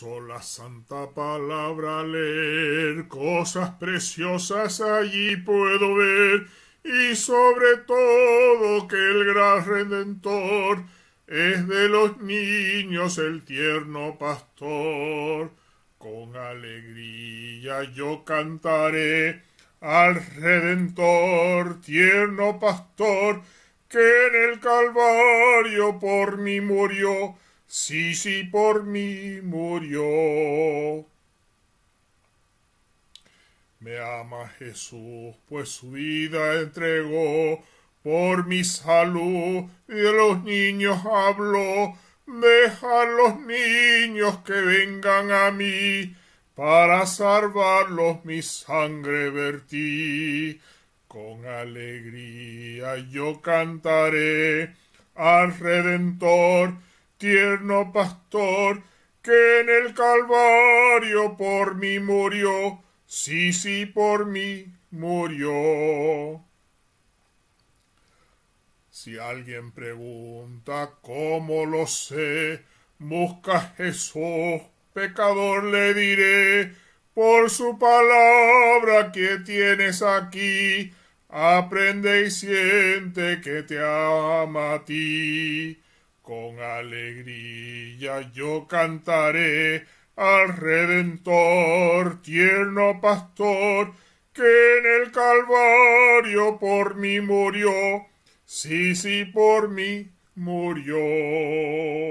Sola santa palabra leer, cosas preciosas allí puedo ver, y sobre todo que el gran redentor es de los niños el tierno pastor. Con alegría yo cantaré al redentor, tierno pastor, que en el Calvario por mí murió Sí, sí, por mí murió. Me ama Jesús, pues su vida entregó. Por mi salud de los niños habló. Deja a los niños que vengan a mí, para salvarlos mi sangre vertí. Con alegría yo cantaré al Redentor tierno pastor que en el Calvario por mí murió, sí, sí, por mí murió. Si alguien pregunta cómo lo sé, busca Jesús, pecador le diré, por su palabra que tienes aquí, aprende y siente que te ama a ti. Con alegría yo cantaré al Redentor, tierno pastor, que en el Calvario por mí murió, sí, sí, por mí murió.